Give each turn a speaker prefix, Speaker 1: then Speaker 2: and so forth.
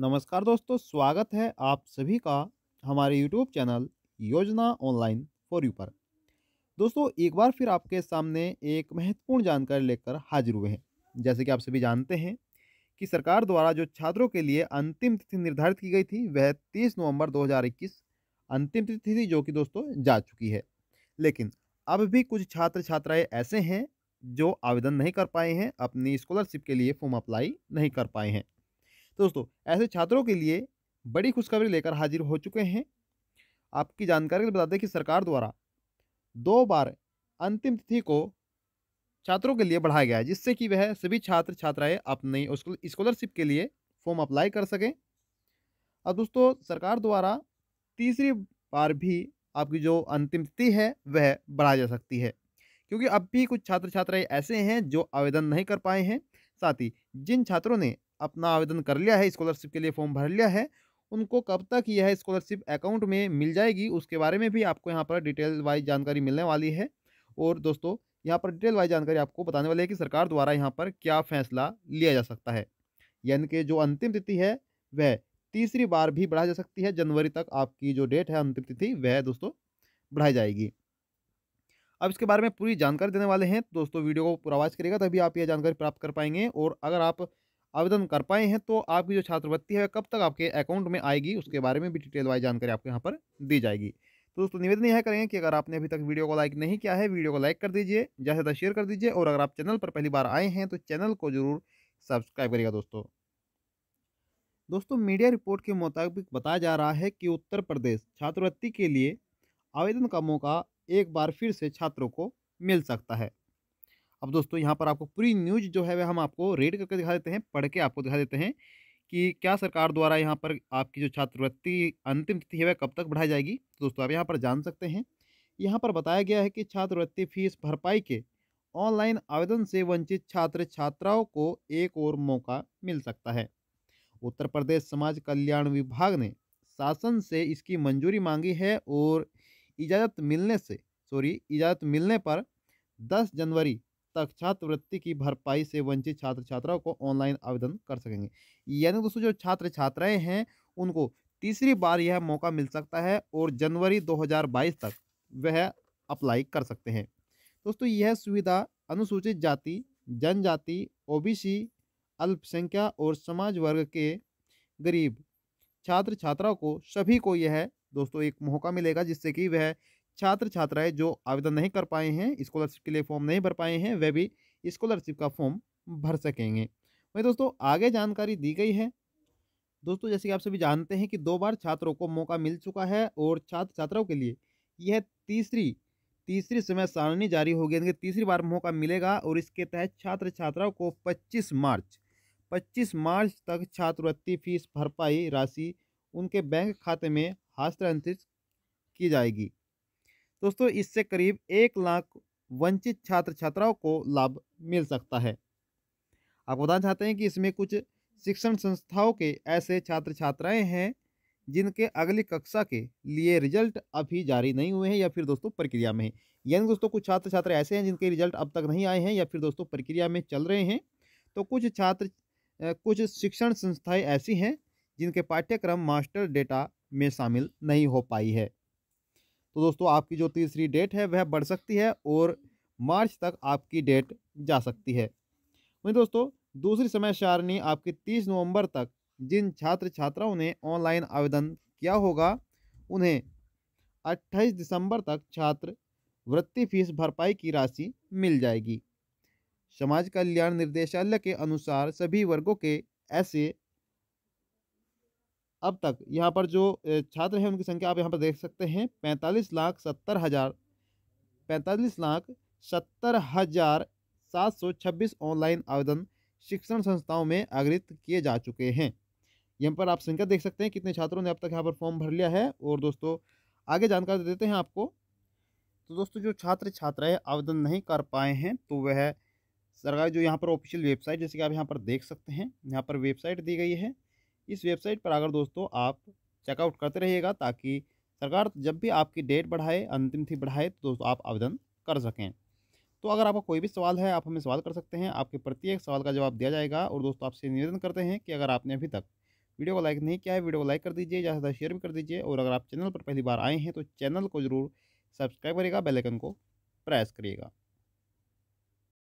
Speaker 1: नमस्कार दोस्तों स्वागत है आप सभी का हमारे YouTube channel Yojana online for you पर दोस्तों एक बार फिर आपके सामने एक महत्वपूर्ण जानकारी लेकर हाजिर हुए हैं जैसे कि आप सभी जानते हैं कि सरकार द्वारा जो छात्रों के लिए अंतिम तिथि निर्धारित की गई थी वह तीस नवम्बर दो अंतिम तिथि थी जो कि दोस्तों जा चुकी है लेकिन अब भी कुछ छात्र छात्राएँ ऐसे हैं जो आवेदन नहीं कर पाए हैं अपनी स्कॉलरशिप के लिए फॉर्म अप्लाई नहीं कर पाए हैं दोस्तों ऐसे छात्रों के लिए बड़ी खुशखबरी लेकर हाजिर हो चुके हैं आपकी जानकारी के लिए बता दें कि सरकार द्वारा दो बार अंतिम तिथि को छात्रों के लिए बढ़ाया गया है जिससे कि वह सभी छात्र छात्राएं अपने स्कॉलरशिप के लिए फॉर्म अप्लाई कर सकें और दोस्तों सरकार द्वारा तीसरी बार भी आपकी जो अंतिम तिथि है वह बढ़ाई जा सकती है क्योंकि अब भी कुछ छात्र छात्राएं ऐसे हैं जो आवेदन नहीं कर पाए हैं साथ ही जिन छात्रों ने अपना आवेदन कर लिया है स्कॉलरशिप के लिए फॉर्म भर लिया है उनको कब तक यह स्कॉलरशिप अकाउंट में मिल जाएगी उसके बारे में भी आपको यहाँ पर डिटेल वाइज जानकारी मिलने वाली है और दोस्तों यहाँ पर डिटेल वाइज जानकारी आपको बताने वाली है कि सरकार द्वारा यहाँ पर क्या फैसला लिया जा सकता है यानी कि जो अंतिम तिथि है वह तीसरी बार भी बढ़ाई जा सकती है जनवरी तक आपकी जो डेट है अंतिम तिथि वह दोस्तों बढ़ाई जाएगी अब इसके बारे में पूरी जानकारी देने वाले हैं दोस्तों वीडियो को पूरा वाच करेगा तभी आप यह जानकारी प्राप्त कर पाएंगे और अगर आप आवेदन कर पाए हैं तो आपकी जो छात्रवृत्ति है कब तक आपके अकाउंट में आएगी उसके बारे में भी डिटेल वाइज जानकारी आपको यहाँ पर दी जाएगी तो दोस्तों निवेदन यह करेंगे कि अगर आपने अभी तक वीडियो को लाइक नहीं किया है वीडियो को लाइक कर दीजिए ज़्यादा से ज़्यादा शेयर कर दीजिए और अगर आप चैनल पर पहली बार आए हैं तो चैनल को जरूर सब्सक्राइब करिएगा दोस्तों दोस्तों मीडिया रिपोर्ट के मुताबिक बताया जा रहा है कि उत्तर प्रदेश छात्रवृत्ति के लिए आवेदन का मौका एक बार फिर से छात्रों को मिल सकता है अब दोस्तों यहाँ पर आपको पूरी न्यूज जो है वह हम आपको रेड करके दिखा देते हैं पढ़ के आपको दिखा देते हैं कि क्या सरकार द्वारा यहाँ पर आपकी जो छात्रवृत्ति अंतिम तिथि है वह कब तक बढ़ाई जाएगी तो दोस्तों आप यहाँ पर जान सकते हैं यहाँ पर बताया गया है कि छात्रवृत्ति फीस भरपाई के ऑनलाइन आवेदन से वंचित छात्र छात्राओं को एक और मौका मिल सकता है उत्तर प्रदेश समाज कल्याण विभाग ने शासन से इसकी मंजूरी मांगी है और इजाज़त मिलने से सॉरी इजाज़त मिलने पर 10 जनवरी तक छात्रवृत्ति की भरपाई से वंचित छात्र छात्राओं को ऑनलाइन आवेदन कर सकेंगे यानी दोस्तों जो छात्र छात्राएं हैं उनको तीसरी बार यह मौका मिल सकता है और जनवरी 2022 तक वह अप्लाई कर सकते हैं दोस्तों यह सुविधा अनुसूचित जाति जनजाति ओबीसी अल्पसंख्या और समाज वर्ग के गरीब छात्र छात्राओं को सभी को यह दोस्तों एक मौका मिलेगा जिससे कि वह छात्र छात्राएं जो आवेदन नहीं कर पाए हैं स्कॉलरशिप के लिए फॉर्म नहीं भर पाए हैं वे भी स्कॉलरशिप का फॉर्म भर सकेंगे वही दोस्तों आगे जानकारी दी गई है दोस्तों जैसे कि आप सभी जानते हैं कि दो बार छात्रों को मौका मिल चुका है और छात्र छात्राओं के लिए यह तीसरी तीसरी समय सारणी जारी होगी यानी तीसरी बार मौका मिलेगा और इसके तहत छात्र छात्राओं को 25 मार्च 25 मार्च तक छात्रवृत्ति फीस भरपाई राशि उनके बैंक खाते में हस्तांतरित की जाएगी दोस्तों इससे करीब एक लाख वंचित छात्र छात्राओं को लाभ मिल सकता है आप बताना चाहते हैं कि इसमें कुछ शिक्षण संस्थाओं के ऐसे छात्र छात्राएं हैं जिनके अगली कक्षा के लिए रिजल्ट अभी जारी नहीं हुए हैं या फिर दोस्तों प्रक्रिया में है यानी दोस्तों कुछ छात्र छात्र ऐसे हैं जिनके रिजल्ट अब तक नहीं आए हैं या फिर दोस्तों प्रक्रिया में चल रहे हैं तो कुछ छात्र कुछ शिक्षण संस्थाएँ ऐसी हैं जिनके पाठ्यक्रम मास्टर डेटा में शामिल नहीं हो पाई है तो दोस्तों आपकी जो तीसरी डेट है वह बढ़ सकती है और मार्च तक आपकी डेट जा सकती है वहीं दोस्तों दूसरी समय सारणी आपकी तीस नवंबर तक जिन छात्र छात्राओं ने ऑनलाइन आवेदन किया होगा उन्हें अट्ठाईस दिसंबर तक छात्र वृत्ति फीस भरपाई की राशि मिल जाएगी समाज कल्याण निर्देशालय के अनुसार सभी वर्गों के ऐसे अब तक यहाँ पर जो छात्र हैं उनकी संख्या आप यहाँ पर देख सकते हैं पैंतालीस लाख सत्तर हज़ार पैंतालीस लाख सत्तर हज़ार सात सौ छब्बीस ऑनलाइन आवेदन शिक्षण संस्थाओं में आगृत किए जा चुके हैं यहाँ पर आप संख्या देख सकते हैं कितने छात्रों ने अब तक यहाँ पर फॉर्म भर लिया है और दोस्तों आगे जानकारी देते हैं आपको तो दोस्तों जो छात्र छात्राएं आवेदन नहीं कर पाए हैं तो वह सरकारी जो यहाँ पर ऑफिशियल वेबसाइट जैसे कि आप यहाँ पर देख सकते हैं यहाँ पर वेबसाइट दी गई है इस वेबसाइट पर अगर दोस्तों आप चेकआउट करते रहिएगा ताकि सरकार जब भी आपकी डेट बढ़ाए अंतिम थी बढ़ाए तो दोस्तों आप आवेदन कर सकें तो अगर आपका कोई भी सवाल है आप हमें सवाल कर सकते हैं आपके प्रत्येक सवाल का जवाब दिया जाएगा और दोस्तों आपसे निवेदन करते हैं कि अगर आपने अभी तक वीडियो को लाइक नहीं किया है वीडियो को लाइक कर दीजिए ज़्यादा ज़्यादा शेयर भी कर दीजिए और अगर आप चैनल पर पहली बार आए हैं तो चैनल को ज़रूर सब्सक्राइब करिएगा बेलाइकन को प्रेस करिएगा